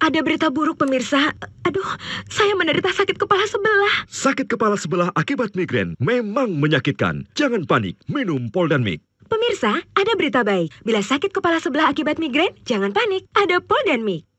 Ada berita buruk pemirsa. Aduh, saya menderita sakit kepala sebelah. Sakit kepala sebelah akibat migrain memang menyakitkan. Jangan panik, minum Poldanmik. Pemirsa, ada berita baik. Bila sakit kepala sebelah akibat migrain, jangan panik. Ada Poldanmik.